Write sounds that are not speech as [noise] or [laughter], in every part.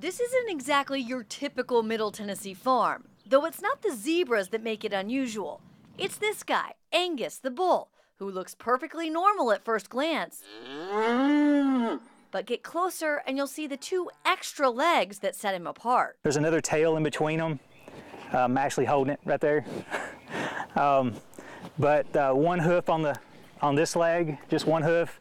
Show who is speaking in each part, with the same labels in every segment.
Speaker 1: This isn't exactly your typical Middle Tennessee farm, though it's not the zebras that make it unusual. It's this guy, Angus the bull, who looks perfectly normal at first glance. But get closer and you'll see the two extra legs that set him apart.
Speaker 2: There's another tail in between them. I'm actually holding it right there. [laughs] um, but uh, one hoof on the on this leg, just one hoof,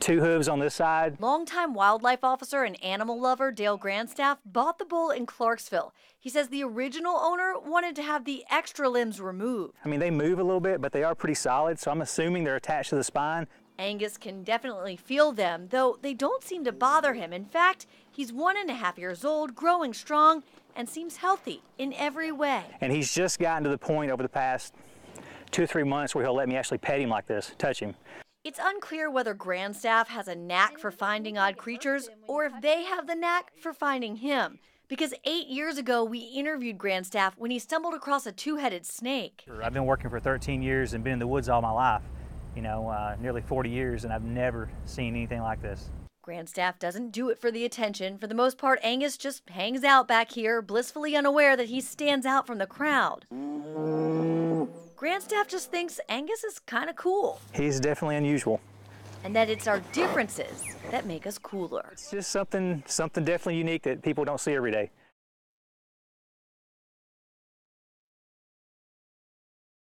Speaker 2: two hooves on this side.
Speaker 1: Longtime wildlife officer and animal lover Dale Grandstaff bought the bull in Clarksville. He says the original owner wanted to have the extra limbs removed.
Speaker 2: I mean, they move a little bit, but they are pretty solid, so I'm assuming they're attached to the spine.
Speaker 1: Angus can definitely feel them, though they don't seem to bother him. In fact, he's one and a half years old, growing strong, and seems healthy in every way.
Speaker 2: And he's just gotten to the point over the past two or three months where he'll let me actually pet him like this, touch him.
Speaker 1: It's unclear whether Grandstaff has a knack for finding odd creatures or if they have the knack for finding him. Because eight years ago, we interviewed Grandstaff when he stumbled across a two headed snake.
Speaker 2: I've been working for 13 years and been in the woods all my life, you know, uh, nearly 40 years, and I've never seen anything like this.
Speaker 1: Grandstaff doesn't do it for the attention. For the most part, Angus just hangs out back here, blissfully unaware that he stands out from the crowd. Grandstaff just thinks Angus is kind of cool. He's
Speaker 2: definitely unusual.
Speaker 1: And that it's our differences that make us cooler. It's just something, something definitely unique that people don't see every day.